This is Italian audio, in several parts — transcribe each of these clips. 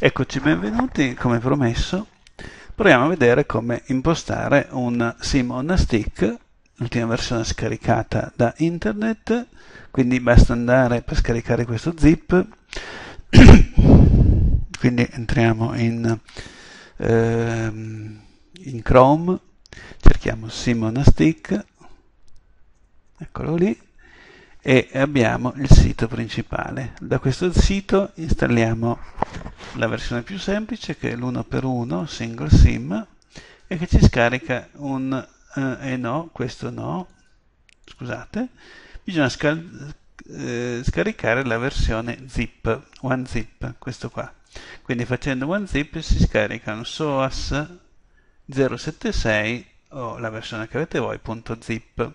Eccoci, benvenuti, come promesso. Proviamo a vedere come impostare un sim on stick, l'ultima versione scaricata da internet, quindi basta andare per scaricare questo zip. quindi entriamo in, ehm, in Chrome, cerchiamo sim on stick, eccolo lì, e abbiamo il sito principale. Da questo sito installiamo la versione più semplice che è l'1x1 single sim e che ci scarica un eh, eh no, questo no, scusate, bisogna scal- eh, scaricare la versione zip, one zip questo qua. Quindi facendo one zip si scarica un SOAS 076 o la versione che avete voi, punto .zip.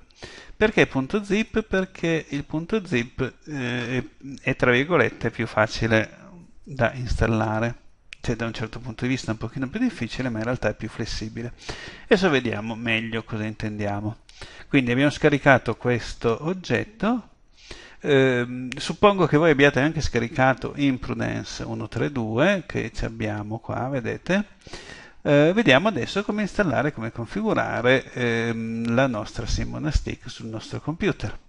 Perché punto .zip? Perché il punto .zip eh, è, è tra virgolette più facile da installare cioè da un certo punto di vista è un pochino più difficile ma in realtà è più flessibile adesso vediamo meglio cosa intendiamo quindi abbiamo scaricato questo oggetto eh, suppongo che voi abbiate anche scaricato Imprudence 132 che ci abbiamo qua vedete eh, vediamo adesso come installare, come configurare ehm, la nostra Simona Stick sul nostro computer.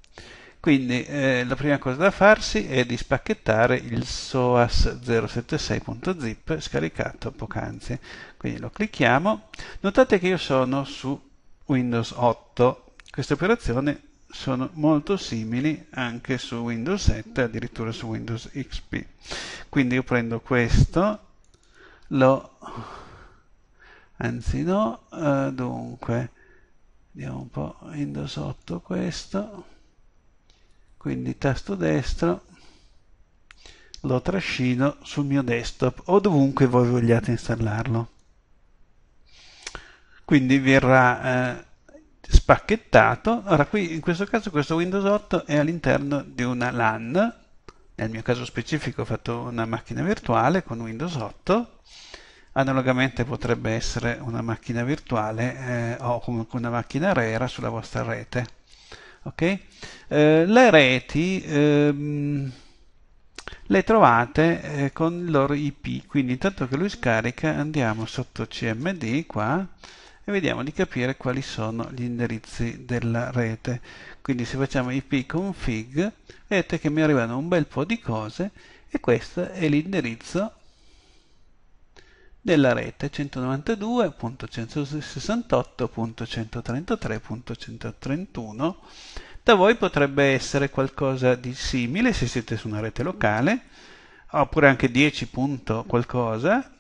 Quindi eh, la prima cosa da farsi è di spacchettare il SOAS 076.zip scaricato poc'anzi. Quindi lo clicchiamo. Notate che io sono su Windows 8. Queste operazioni sono molto simili anche su Windows 7, addirittura su Windows XP. Quindi io prendo questo, lo... anzi no, uh, dunque, vediamo un po', Windows 8 questo, quindi tasto destro lo trascino sul mio desktop o dovunque voi vogliate installarlo quindi verrà eh, spacchettato ora qui in questo caso questo Windows 8 è all'interno di una LAN nel mio caso specifico ho fatto una macchina virtuale con Windows 8 analogamente potrebbe essere una macchina virtuale eh, o comunque una macchina rara sulla vostra rete Okay? Eh, le reti ehm, le trovate eh, con il loro IP, quindi intanto che lui scarica andiamo sotto CMD qua e vediamo di capire quali sono gli indirizzi della rete. Quindi se facciamo ipconfig vedete che mi arrivano un bel po' di cose e questo è l'indirizzo della rete 192.168.133.131. Da voi potrebbe essere qualcosa di simile se siete su una rete locale, oppure anche 10. qualcosa,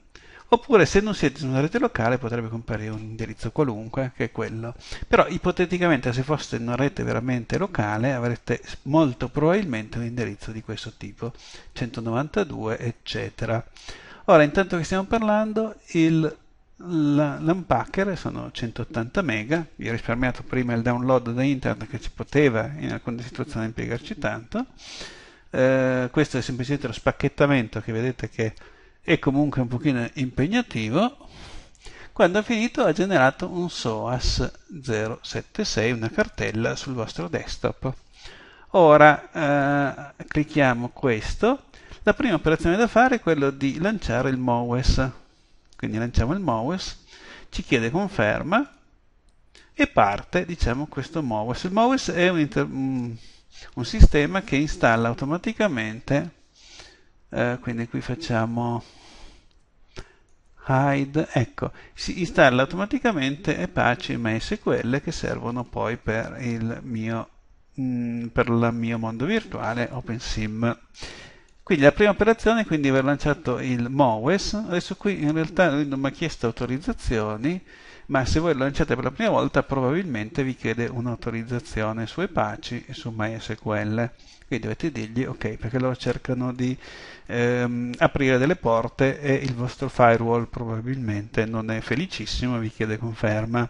oppure se non siete su una rete locale potrebbe comparire un indirizzo qualunque che è quello però ipoteticamente se foste in una rete veramente locale avrete molto probabilmente un indirizzo di questo tipo 192 eccetera Ora, intanto che stiamo parlando, il l'unpacker sono 180 mega, vi ho risparmiato prima il download da internet che ci poteva in alcune situazioni impiegarci tanto. Eh, questo è semplicemente lo spacchettamento che vedete che è comunque un pochino impegnativo. Quando ha finito ha generato un SOAS 076, una cartella sul vostro desktop. Ora eh, clicchiamo questo la prima operazione da fare è quella di lanciare il MOWES. Quindi lanciamo il MOWES, ci chiede conferma e parte diciamo, questo MOWES. Il MOWES è un, mm, un sistema che installa automaticamente, eh, quindi qui facciamo hide, ecco, si installa automaticamente Apache e MySQL che servono poi per il mio, mh, mm, per il mio mondo virtuale OpenSim. Quindi la prima operazione è quindi aver lanciato il MOWES, adesso qui in realtà lui non mi ha chiesto autorizzazioni, ma se voi lo lanciate per la prima volta probabilmente vi chiede un'autorizzazione su Apache e su MySQL. Quindi dovete dirgli ok perché loro cercano di ehm, aprire delle porte e il vostro firewall probabilmente non è felicissimo e vi chiede conferma.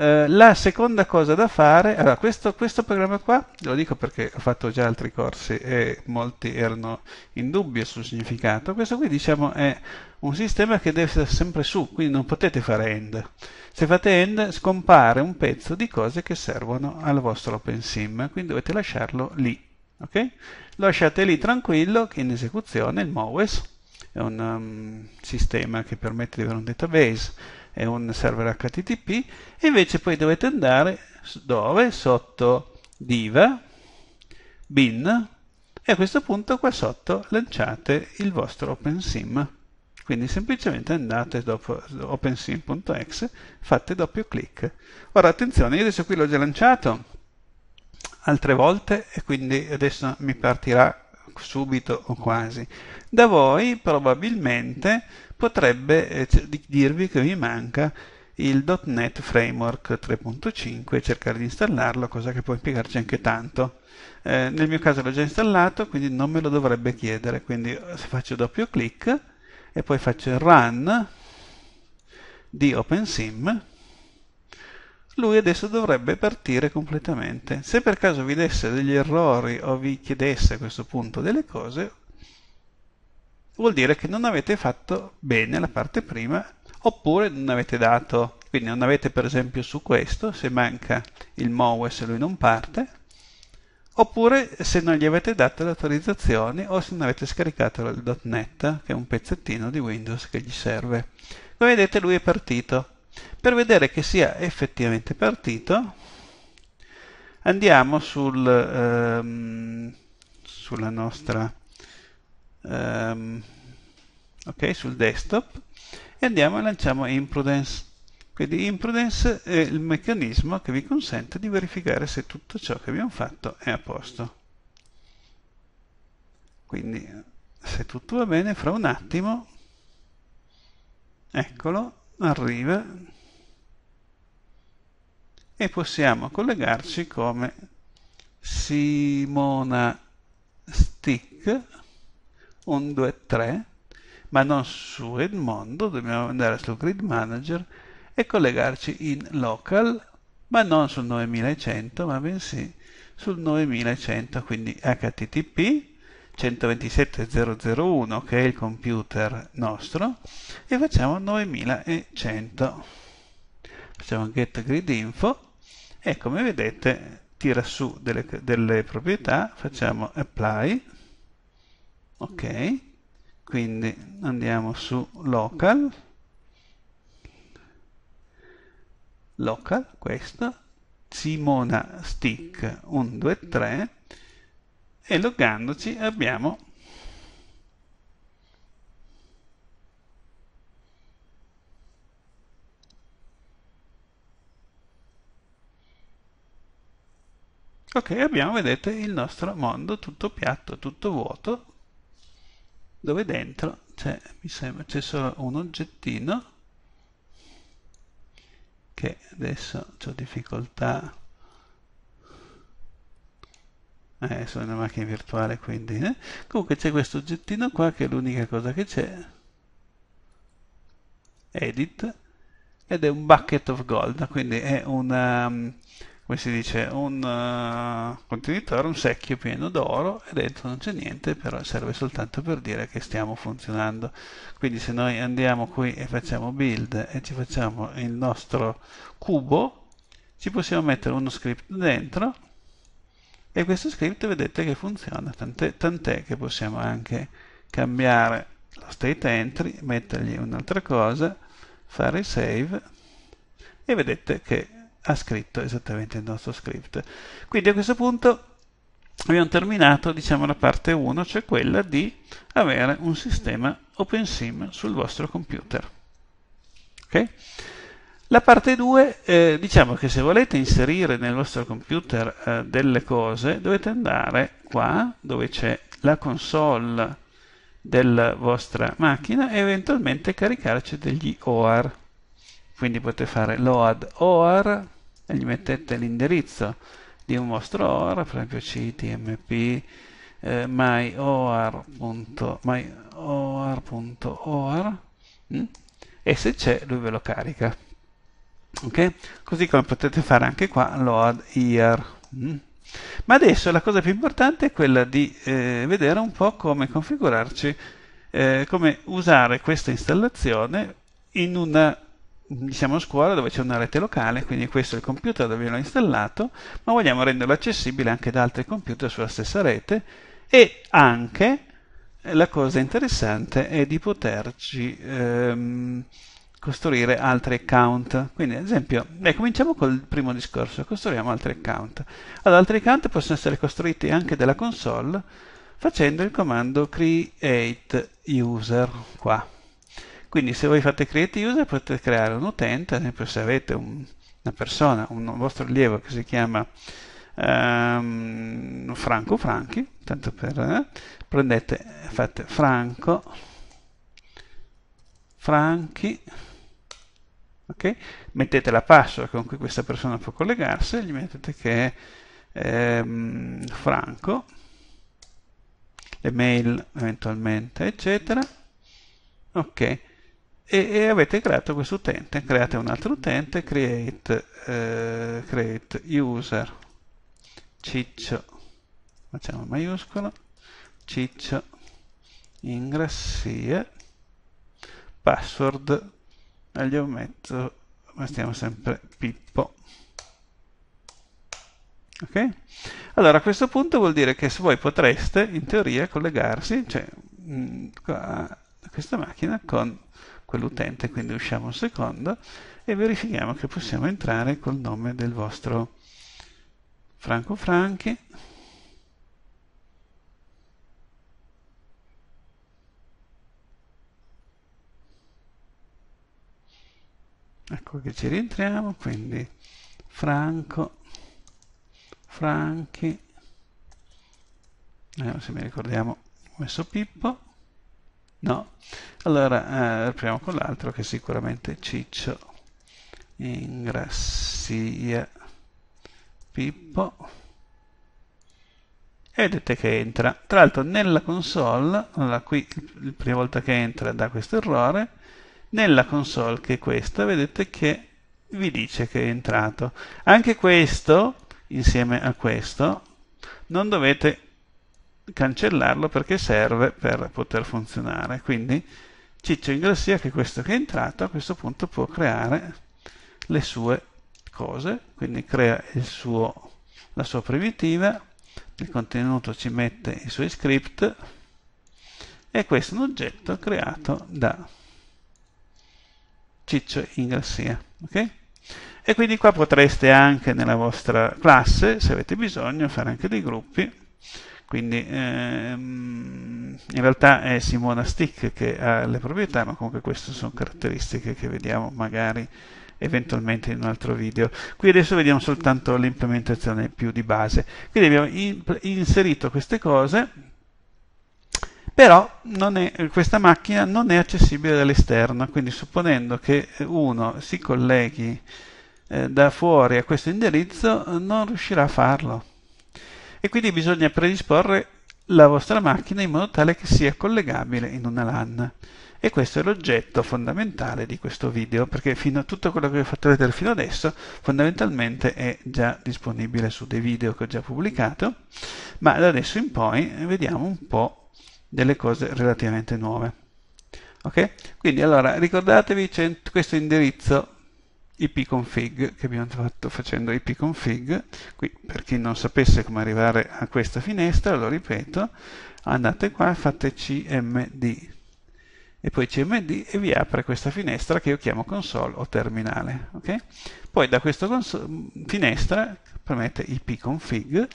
Eh, la seconda cosa da fare, allora questo, questo, programma qua, lo dico perché ho fatto già altri corsi e molti erano in dubbio sul significato, questo qui diciamo è un sistema che deve essere sempre su, quindi non potete fare end. Se fate end scompare un pezzo di cose che servono al vostro OpenSim, quindi dovete lasciarlo lì. Okay? Lasciate lì tranquillo che in esecuzione il MOES è un um, sistema che permette di avere un database è un server HTTP e invece poi dovete andare dove? Sotto diva, bin e a questo punto qua sotto lanciate il vostro OpenSim. Quindi semplicemente andate dopo opensim.exe, fate doppio clic. Ora attenzione, io adesso qui l'ho già lanciato altre volte e quindi adesso mi partirà subito o quasi. Da voi probabilmente potrebbe eh, dirvi che vi manca il .NET Framework 3.5 e cercare di installarlo, cosa che può impiegarci anche tanto. Eh, nel mio caso l'ho già installato, quindi non me lo dovrebbe chiedere, quindi eh, faccio doppio clic e poi faccio run di OpenSim lui adesso dovrebbe partire completamente. Se per caso vi desse degli errori o vi chiedesse a questo punto delle cose, vuol dire che non avete fatto bene la parte prima oppure non avete dato, quindi non avete per esempio su questo, se manca il MOWE se lui non parte, oppure se non gli avete dato le autorizzazioni o se non avete scaricato il .NET, che è un pezzettino di Windows che gli serve. Come vedete lui è partito, per vedere che sia effettivamente partito andiamo sul, um, sulla nostra, um, okay, sul desktop e andiamo e lanciamo Imprudence. Quindi Imprudence è il meccanismo che vi consente di verificare se tutto ciò che abbiamo fatto è a posto. Quindi se tutto va bene, fra un attimo, eccolo, arriva e possiamo collegarci come Simona Stick 1, 2, 3 ma non su Edmondo, dobbiamo andare sul Grid Manager e collegarci in local, ma non sul 9100, ma bensì sul 9100, quindi http 127001 che è il computer nostro e facciamo 9100 facciamo get grid info e come vedete tira su delle, delle proprietà facciamo apply ok quindi andiamo su local local questo simona stick 123 e loggandoci abbiamo ok abbiamo vedete il nostro mondo tutto piatto tutto vuoto dove dentro c'è mi sembra c'è solo un oggettino che adesso ho difficoltà eh, sono una macchina virtuale quindi eh? comunque c'è questo oggettino qua che è l'unica cosa che c'è edit ed è un bucket of gold quindi è un um, come si dice un uh, contenitore un secchio pieno d'oro e dentro non c'è niente però serve soltanto per dire che stiamo funzionando quindi se noi andiamo qui e facciamo build e ci facciamo il nostro cubo ci possiamo mettere uno script dentro e questo script vedete che funziona, tant'è, tant'è che possiamo anche cambiare lo state entry, mettergli un'altra cosa, fare save e vedete che ha scritto esattamente il nostro script. Quindi a questo punto abbiamo terminato diciamo, la parte 1, cioè quella di avere un sistema OpenSim sul vostro computer. Okay? La parte 2, eh, diciamo che se volete inserire nel vostro computer eh, delle cose, dovete andare qua dove c'è la console della vostra macchina e eventualmente caricarci degli OR. Quindi potete fare load OR e gli mettete l'indirizzo di un vostro OR, per esempio ctmp eh, myoar.or my mm? e se c'è lui ve lo carica ok? Così come potete fare anche qua load year. Mm. Ma adesso la cosa più importante è quella di eh, vedere un po' come configurarci, eh, come usare questa installazione in una diciamo scuola dove c'è una rete locale, quindi questo è il computer dove l'ho installato, ma vogliamo renderlo accessibile anche da altri computer sulla stessa rete e anche la cosa interessante è di poterci ehm, costruire altri account. Quindi, ad esempio, eh, cominciamo col primo discorso, costruiamo altri account. Allora, altri account possono essere costruiti anche dalla console facendo il comando create user qua. Quindi se voi fate create user potete creare un utente, ad esempio se avete un, una persona, un vostro allievo che si chiama um, Franco Franchi, tanto per eh, prendete, fate Franco Franchi Okay? Mettete la password con cui questa persona può collegarsi, gli mettete che è ehm, Franco, le mail eventualmente, eccetera. Ok, e, e, avete creato questo utente. Create un altro utente, create, eh, create user ciccio, facciamo maiuscolo, ciccio ingressie password gli metto stiamo sempre Pippo ok allora a questo punto vuol dire che voi potreste in teoria collegarsi cioè, mm, a questa macchina con quell'utente quindi usciamo un secondo e verifichiamo che possiamo entrare col nome del vostro Franco Franchi ecco che ci rientriamo quindi Franco Franchi vediamo eh, se mi ricordiamo ho messo Pippo no allora eh, proviamo con l'altro che sicuramente Ciccio Ingrassia Pippo e vedete che entra tra l'altro nella console allora qui la prima volta che entra dà questo errore nella console che è questa vedete che vi dice che è entrato. Anche questo, insieme a questo, non dovete cancellarlo perché serve per poter funzionare. Quindi Ciccio Ingrassia che questo che è entrato a questo punto può creare le sue cose, quindi crea suo, la sua primitiva, il contenuto ci mette i suoi script e questo è un oggetto creato da Ciccio Ingrassia. Okay? E quindi qua potreste anche nella vostra classe, se avete bisogno, fare anche dei gruppi. Quindi ehm, in realtà è Simona Stick che ha le proprietà, ma comunque queste sono caratteristiche che vediamo magari eventualmente in un altro video. Qui adesso vediamo soltanto l'implementazione più di base. Quindi abbiamo inserito queste cose però è, questa macchina non è accessibile dall'esterno, quindi supponendo che uno si colleghi eh, da fuori a questo indirizzo non riuscirà a farlo. E quindi bisogna predisporre la vostra macchina in modo tale che sia collegabile in una LAN. E questo è l'oggetto fondamentale di questo video, perché tutto quello che vi ho fatto vedere fino adesso fondamentalmente è già disponibile su dei video che ho già pubblicato, ma da adesso in poi vediamo un po' delle cose relativamente nuove. Ok? Quindi allora ricordatevi questo indirizzo ipconfig che abbiamo fatto facendo ipconfig qui per chi non sapesse come arrivare a questa finestra lo ripeto andate qua e fate cmd e poi cmd e vi apre questa finestra che io chiamo console o terminale. Okay? Poi da questa finestra premete ipconfig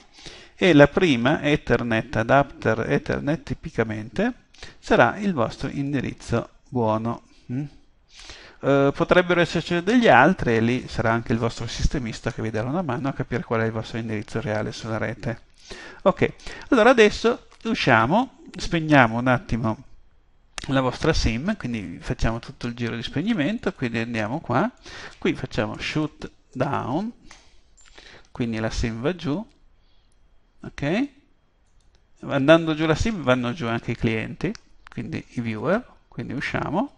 e la prima ethernet adapter ethernet tipicamente sarà il vostro indirizzo buono. Mm? Eh, potrebbero esserci degli altri e lì sarà anche il vostro sistemista che vi darà una mano a capire qual è il vostro indirizzo reale sulla rete. Ok, allora adesso usciamo, spegniamo un attimo la vostra sim, quindi facciamo tutto il giro di spegnimento, quindi andiamo qua, qui facciamo shoot down, quindi la sim va giù, ok? Andando giù la sim vanno giù anche i clienti, quindi i viewer, quindi usciamo.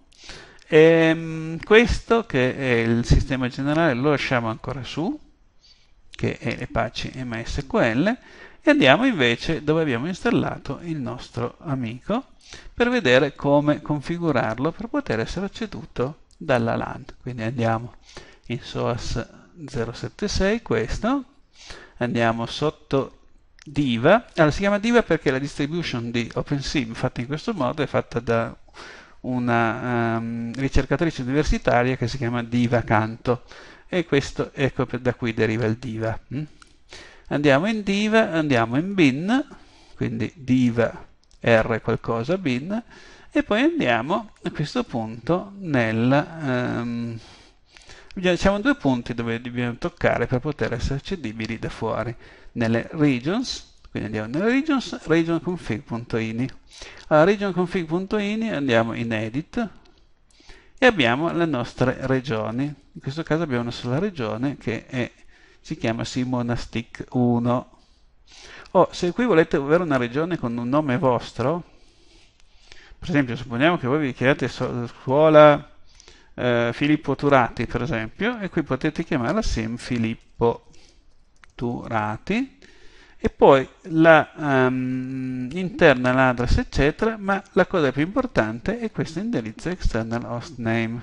E ehm, questo che è il sistema generale lo lasciamo ancora su, che è Apache MSQL, e andiamo invece dove abbiamo installato il nostro amico per vedere come configurarlo per poter essere acceduto dalla LAN. Quindi andiamo in SOAS 076 questo, andiamo sotto diva, allora si chiama diva perché la distribution di OpenSIM fatta in questo modo è fatta da una um, ricercatrice universitaria che si chiama Diva Canto e questo ecco da cui deriva il diva. Hm? andiamo in div, andiamo in bin, quindi div r qualcosa bin, e poi andiamo a questo punto nel... Um, diciamo due punti dove dobbiamo toccare per poter essere accedibili da fuori, nelle regions, quindi andiamo nelle regions, regionconfig.ini. Allora, regionconfig.ini andiamo in edit, e abbiamo le nostre regioni. In questo caso abbiamo una sola regione che è si chiama Simonastic 1. Oh, se qui volete avere una regione con un nome vostro, per esempio supponiamo che voi vi chiamate scuola eh, Filippo Turati, per esempio, e qui potete chiamarla Sim Filippo Turati, e poi la um, ehm, l'address eccetera, ma la cosa più importante è questo indirizzo external hostname.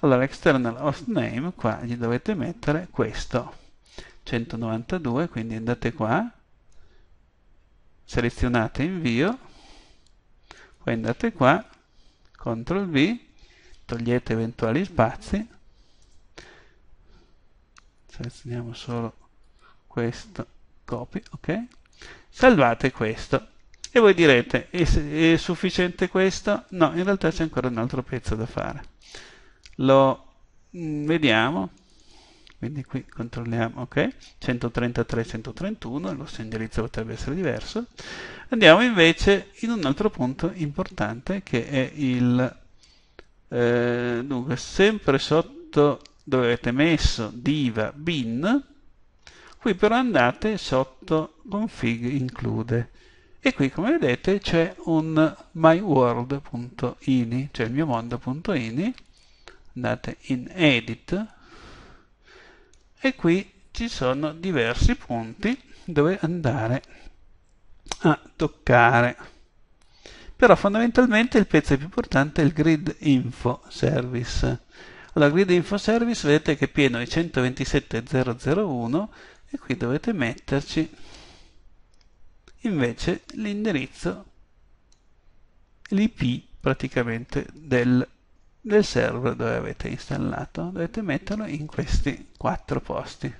Allora external hostname qua gli dovete mettere questo. 192, quindi andate qua, selezionate invio, poi andate qua, CTRL V, togliete eventuali spazi, selezioniamo solo questo, copy, ok? Salvate questo. E voi direte, è, è sufficiente questo? No, in realtà c'è ancora un altro pezzo da fare. Lo mm, vediamo, quindi qui controlliamo ok 133 131 il vostro indirizzo potrebbe essere diverso andiamo invece in un altro punto importante che è il eh, dunque sempre sotto dove avete messo diva bin qui però andate sotto config include e qui come vedete c'è un myworld.ini cioè il mio mondo.ini andate in edit e qui ci sono diversi punti dove andare a toccare però fondamentalmente il pezzo più importante è il grid info service allora grid info service vedete che è pieno di 127.001 e qui dovete metterci invece l'indirizzo l'ip praticamente del del server dove avete installato dovete metterlo in questi quattro posti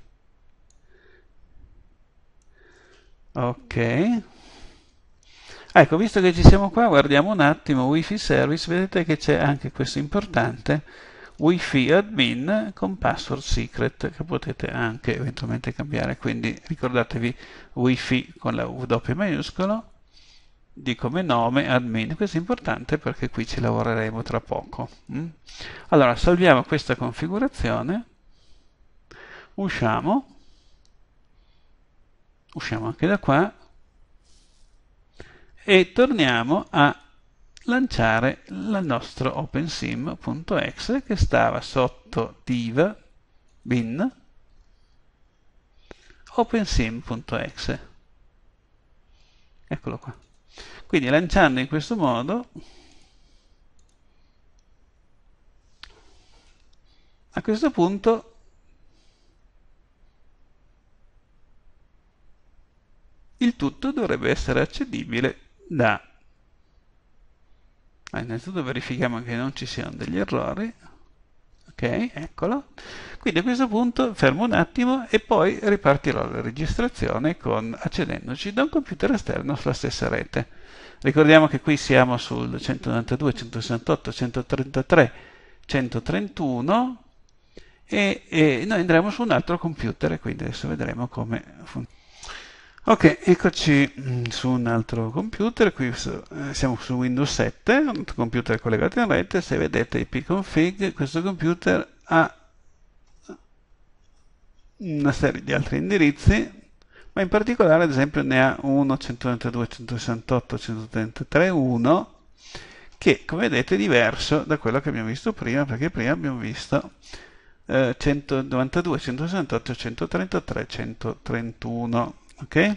ok ecco visto che ci siamo qua guardiamo un attimo wifi service vedete che c'è anche questo importante wifi admin con password secret che potete anche eventualmente cambiare quindi ricordatevi wifi con la W maiuscolo di come nome admin. Questo è importante perché qui ci lavoreremo tra poco. Mm? Allora, salviamo questa configurazione, usciamo, usciamo anche da qua e torniamo a lanciare il nostro opensim.exe che stava sotto div bin opensim.exe. Eccolo qua. Quindi lanciando in questo modo, a questo punto il tutto dovrebbe essere accedibile da... Ah, innanzitutto verifichiamo che non ci siano degli errori ok eccolo quindi a questo punto fermo un attimo e poi ripartirò la registrazione con, accedendoci da un computer esterno sulla stessa rete ricordiamo che qui siamo sul 192 168 133 131 e, e noi andremo su un altro computer quindi adesso vedremo come funziona Ok, eccoci mm, su un altro computer, qui eh, siamo su Windows 7, un computer collegato in rete, se vedete ipconfig, questo computer ha una serie di altri indirizzi, ma in particolare ad esempio ne ha uno 192.168.133.1 che come vedete è diverso da quello che abbiamo visto prima, perché prima abbiamo visto eh, 192, Okay?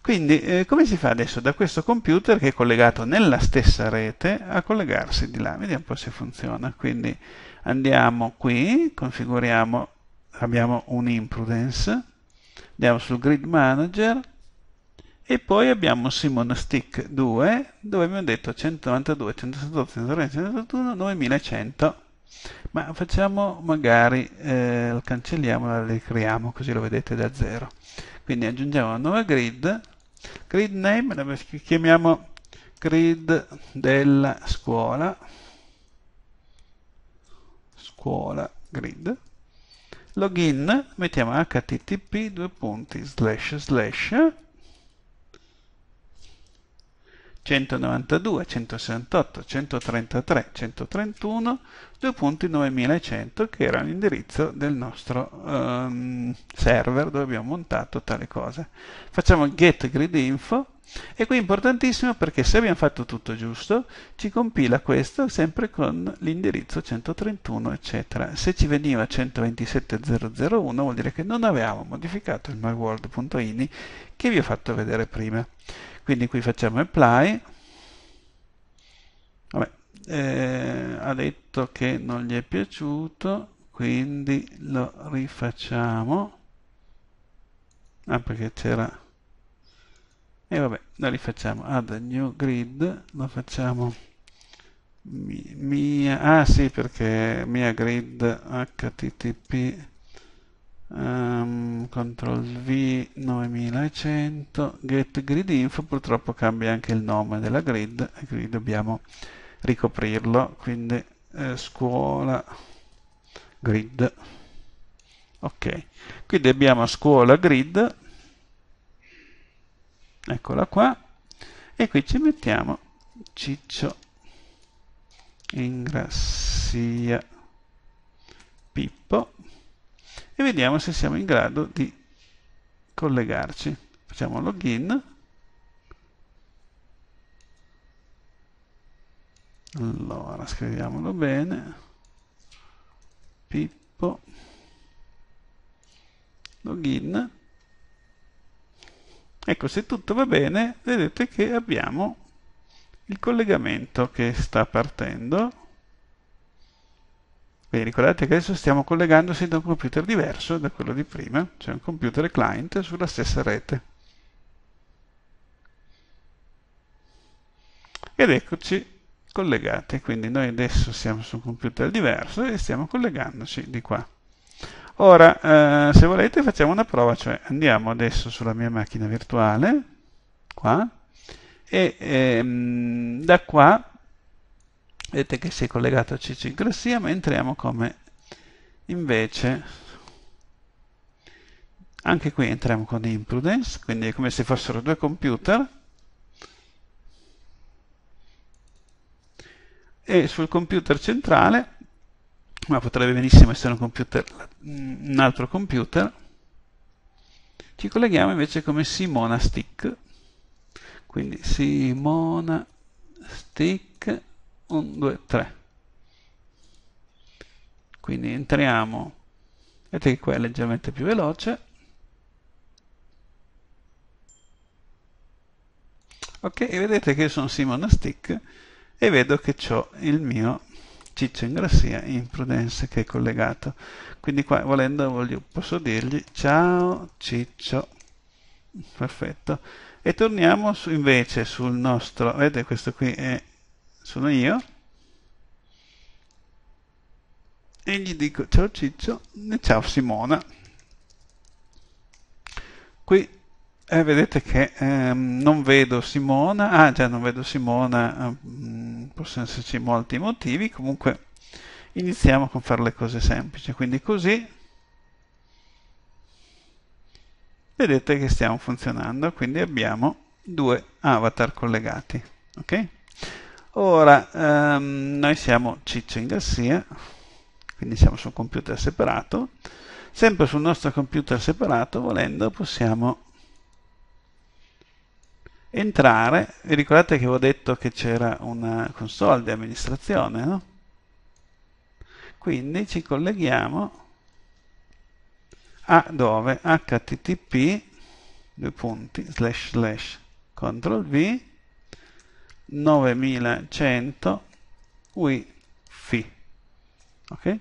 Quindi eh, come si fa adesso da questo computer che è collegato nella stessa rete a collegarsi di là? Vediamo un po' se funziona. Quindi andiamo qui, configuriamo, abbiamo un imprudence, andiamo sul grid manager e poi abbiamo Simon Stick 2 dove abbiamo detto 192, 168, 130, 9100 ma facciamo magari eh, lo cancelliamo la ricreiamo così lo vedete da zero quindi aggiungiamo una nuova grid grid name la chiamiamo grid della scuola scuola grid login mettiamo http due punti slash slash 192, 168, 133, 131, due punti 9100 che era l'indirizzo del nostro um, server dove abbiamo montato tale cosa. Facciamo get grid info e qui è importantissimo perché se abbiamo fatto tutto giusto ci compila questo sempre con l'indirizzo 131 eccetera. Se ci veniva 127.001 vuol dire che non avevamo modificato il myworld.ini che vi ho fatto vedere prima quindi qui facciamo apply Vabbè, eh, ha detto che non gli è piaciuto quindi lo rifacciamo ah perché c'era e vabbè lo rifacciamo ad new grid lo facciamo mia ah sì perché mia grid http um, ehm, CTRL V 9100 get grid info purtroppo cambia anche il nome della grid e quindi dobbiamo ricoprirlo quindi eh, scuola grid ok quindi abbiamo scuola grid eccola qua e qui ci mettiamo ciccio ingrazia e vediamo se siamo in grado di collegarci. Facciamo login. Allora, scriviamolo bene. Pippo. Login. Ecco, se tutto va bene, vedete che abbiamo il collegamento che sta partendo quindi ricordate che adesso stiamo collegandosi da un computer diverso da quello di prima, cioè un computer client sulla stessa rete. Ed eccoci collegati, quindi noi adesso siamo su un computer diverso e stiamo collegandoci di qua. Ora, eh, se volete facciamo una prova, cioè andiamo adesso sulla mia macchina virtuale, qua, e ehm, da qua vedete che si è collegato a c ma entriamo come invece anche qui entriamo con imprudence, quindi è come se fossero due computer e sul computer centrale ma potrebbe benissimo essere un, computer, un altro computer ci colleghiamo invece come Simona Stick quindi Simona Stick 1, 2, 3. Quindi entriamo, vedete che qua è leggermente più veloce. Ok, vedete che io sono Simon Stick e vedo che ho il mio Ciccio Ingrassia Imprudenze che è collegato. Quindi qua volendo voglio, posso dirgli ciao Ciccio. Perfetto. E torniamo su, invece sul nostro, vedete questo qui è sono io e gli dico ciao Ciccio e ciao Simona qui eh, vedete che ehm, non vedo Simona ah già non vedo Simona ehm, possono esserci molti motivi comunque iniziamo con fare le cose semplici quindi così vedete che stiamo funzionando quindi abbiamo due avatar collegati ok Ora, ehm, noi siamo Ciccio in Garcia, quindi siamo su un computer separato. Sempre sul nostro computer separato, volendo, possiamo entrare. Vi ricordate che avevo detto che c'era una console di amministrazione, no? Quindi ci colleghiamo a dove http due punti slash slash control v 9100 wifi ok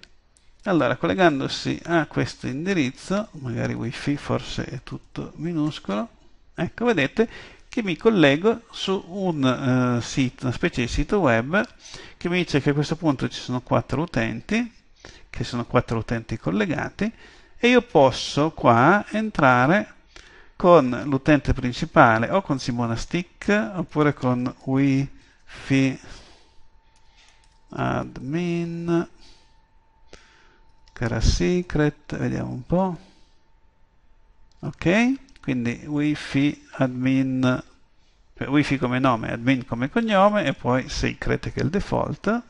allora collegandosi a questo indirizzo magari wifi forse è tutto minuscolo ecco vedete che mi collego su un uh, sito una specie di sito web che mi dice che a questo punto ci sono quattro utenti che sono quattro utenti collegati e io posso qua entrare con l'utente principale o con Simona Stick oppure con wifi admin cara secret vediamo un po' ok quindi wifi admin wifi come nome admin come cognome e poi secret che è il default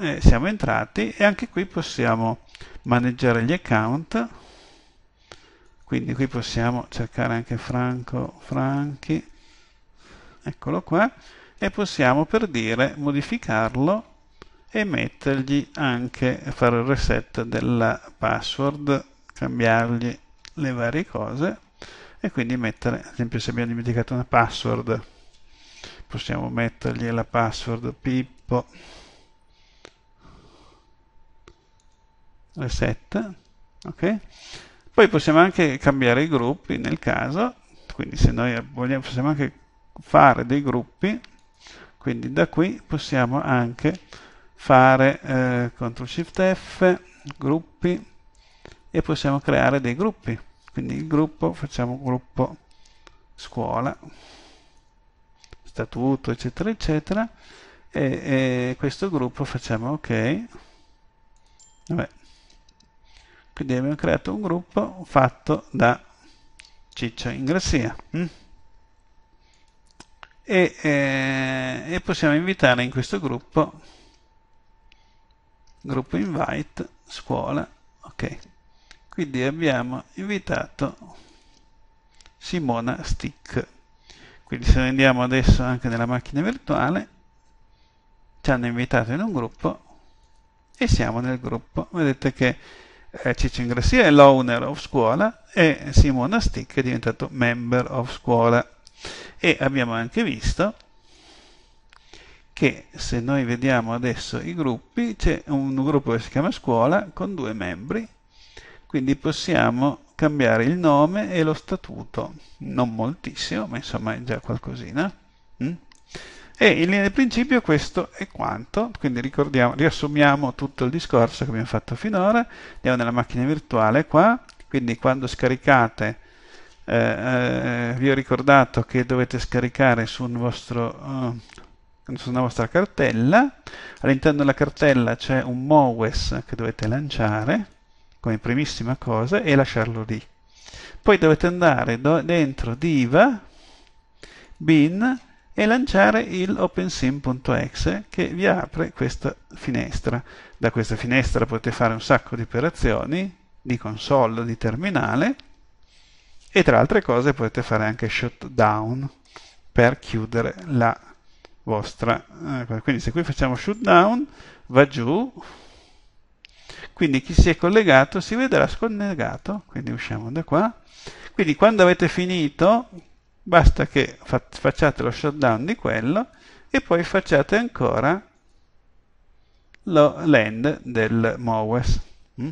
e siamo entrati e anche qui possiamo maneggiare gli account quindi qui possiamo cercare anche Franco Franchi eccolo qua e possiamo per dire modificarlo e mettergli anche fare il reset della password cambiargli le varie cose e quindi mettere ad esempio se abbiamo dimenticato una password possiamo mettergli la password pippo reset ok poi possiamo anche cambiare i gruppi nel caso, quindi se noi vogliamo possiamo anche fare dei gruppi, quindi da qui possiamo anche fare eh, CTRL SHIFT F, gruppi, e possiamo creare dei gruppi. Quindi il gruppo, facciamo gruppo scuola, statuto, eccetera, eccetera, e, e questo gruppo facciamo ok. Vabbè, quindi abbiamo creato un gruppo fatto da Ciccio Ingrassia mm? e, eh, e possiamo invitare in questo gruppo gruppo invite scuola ok quindi abbiamo invitato Simona Stick quindi se andiamo adesso anche nella macchina virtuale ci hanno invitato in un gruppo e siamo nel gruppo vedete che Ciccio Ingressia è l'owner of scuola e Simona Stick è diventato member of scuola. E abbiamo anche visto che se noi vediamo adesso i gruppi, c'è un gruppo che si chiama scuola con due membri, quindi possiamo cambiare il nome e lo statuto, non moltissimo, ma insomma è già qualcosina. E in linea di principio questo è quanto, quindi riassumiamo tutto il discorso che abbiamo fatto finora, andiamo nella macchina virtuale qua, quindi quando scaricate, eh, eh, vi ho ricordato che dovete scaricare su un vostro, eh, sulla vostra cartella, all'interno della cartella c'è un MOWES che dovete lanciare come primissima cosa e lasciarlo lì. Poi dovete andare do dentro diva, bin, e lanciare il opensim.exe che vi apre questa finestra. Da questa finestra potete fare un sacco di operazioni di console, di terminale e tra altre cose potete fare anche shutdown per chiudere la vostra eh, quindi se qui facciamo shutdown va giù quindi chi si è collegato si vedrà sconnegato quindi usciamo da qua quindi quando avete finito Basta che facciate lo shutdown di quello e poi facciate ancora land del MOWES. Mm?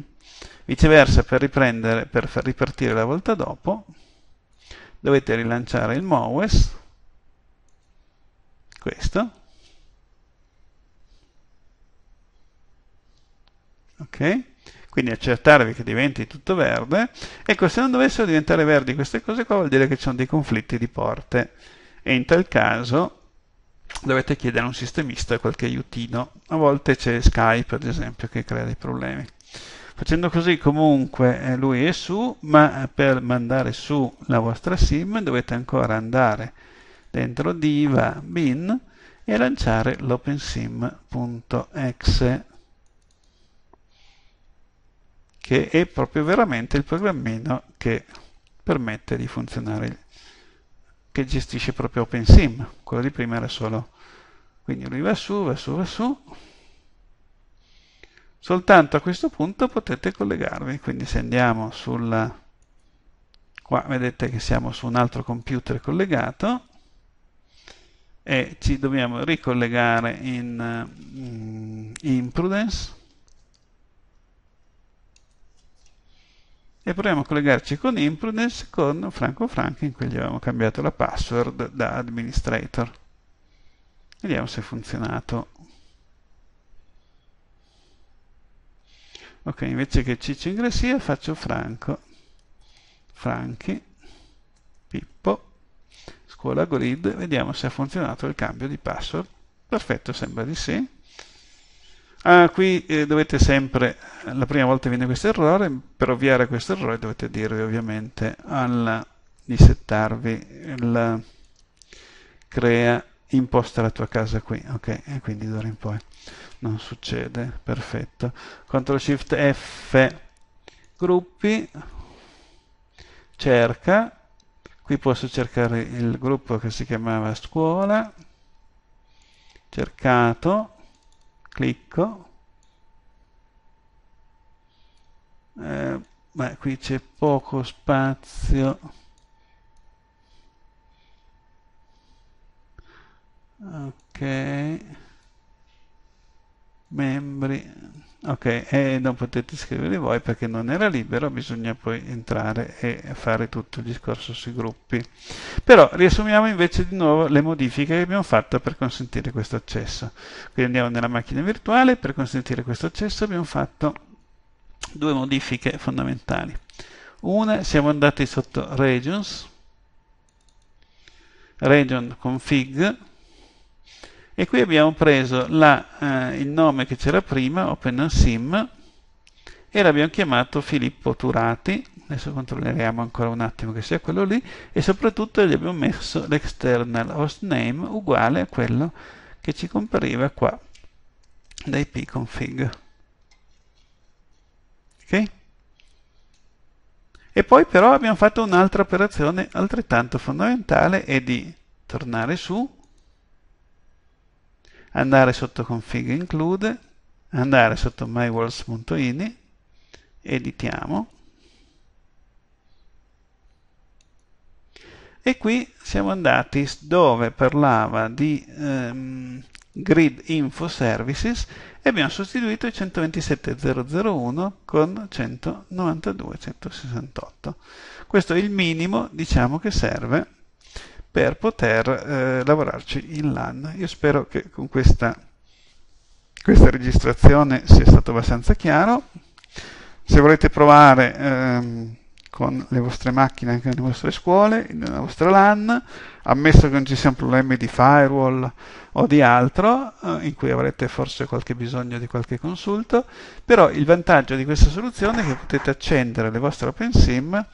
Viceversa, per, per far ripartire la volta dopo, dovete rilanciare il MOWES, questo, ok? quindi accertarvi che diventi tutto verde. Ecco, se non dovessero diventare verdi queste cose qua vuol dire che ci sono dei conflitti di porte e in tal caso dovete chiedere a un sistemista qualche aiutino. A volte c'è Skype, ad esempio, che crea dei problemi. Facendo così comunque eh, lui è su, ma eh, per mandare su la vostra SIM dovete ancora andare dentro diva bin e lanciare l'opensim.exe che è proprio veramente il programmino che permette di funzionare, che gestisce proprio OpenSim, quello di prima era solo. Quindi lui va su, va su, va su. Soltanto a questo punto potete collegarvi, quindi se andiamo sulla... Qua vedete che siamo su un altro computer collegato e ci dobbiamo ricollegare in, mm, in Prudence e proviamo a collegarci con Imprudence con Franco Franchi in cui gli avevamo cambiato la password da administrator. Vediamo se è funzionato. Ok, invece che Ciccio ingressia faccio Franco. Franchi, Pippo, scuola grid, vediamo se ha funzionato il cambio di password. Perfetto, sembra di sì. Ah, qui eh, dovete sempre, la prima volta viene questo errore, per ovviare a questo errore dovete dirvi ovviamente al, di settarvi il crea imposta la tua casa qui, ok? E quindi d'ora in poi non succede, perfetto. CTRL SHIFT F, gruppi, cerca, qui posso cercare il gruppo che si chiamava scuola, cercato, clicco eh, beh, qui c'è poco spazio ok membri ok e non potete scrivere voi perché non era libero bisogna poi entrare e fare tutto il discorso sui gruppi però riassumiamo invece di nuovo le modifiche che abbiamo fatto per consentire questo accesso quindi andiamo nella macchina virtuale per consentire questo accesso abbiamo fatto due modifiche fondamentali una siamo andati sotto regions region config e qui abbiamo preso la, eh, il nome che c'era prima, OpenSim, e l'abbiamo chiamato Filippo Turati, adesso controlleremo ancora un attimo che sia quello lì, e soprattutto gli abbiamo messo l'external host uguale a quello che ci compariva qua da ipconfig. Ok? E poi però abbiamo fatto un'altra operazione altrettanto fondamentale è di tornare su andare sotto config include, andare sotto mywalls.ini, editiamo, e qui siamo andati dove parlava di ehm, grid info services e abbiamo sostituito il 127.001 con 192.168. Questo è il minimo diciamo, che serve per poter eh, lavorarci in LAN. Io spero che con questa, questa registrazione sia stato abbastanza chiaro. Se volete provare ehm, con le vostre macchine anche nelle vostre scuole, nella vostra LAN, ammesso che non ci siano problemi di firewall o di altro, eh, in cui avrete forse qualche bisogno di qualche consulto, però il vantaggio di questa soluzione è che potete accendere le vostre OpenSIM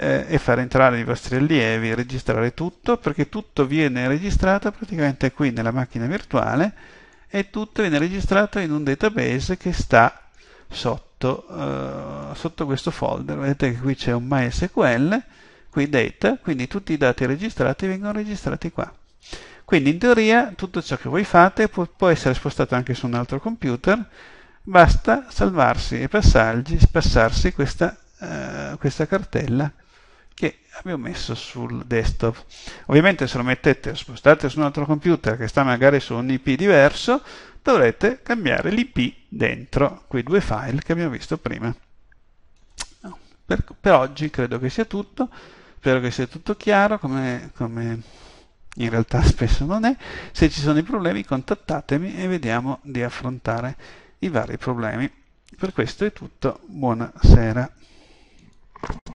eh, e far entrare i vostri allievi, registrare tutto, perché tutto viene registrato praticamente qui nella macchina virtuale e tutto viene registrato in un database che sta sotto, eh, sotto questo folder. Vedete che qui c'è un MySQL, qui data, quindi tutti i dati registrati vengono registrati qua. Quindi in teoria tutto ciò che voi fate può, può essere spostato anche su un altro computer, basta salvarsi e passarsi questa, eh, questa cartella l'abbiamo messo sul desktop. Ovviamente se lo mettete, spostate su un altro computer che sta magari su un IP diverso, dovrete cambiare l'IP dentro quei due file che abbiamo visto prima. Per, per oggi credo che sia tutto, spero che sia tutto chiaro come, come in realtà spesso non è. Se ci sono dei problemi contattatemi e vediamo di affrontare i vari problemi. Per questo è tutto, buonasera.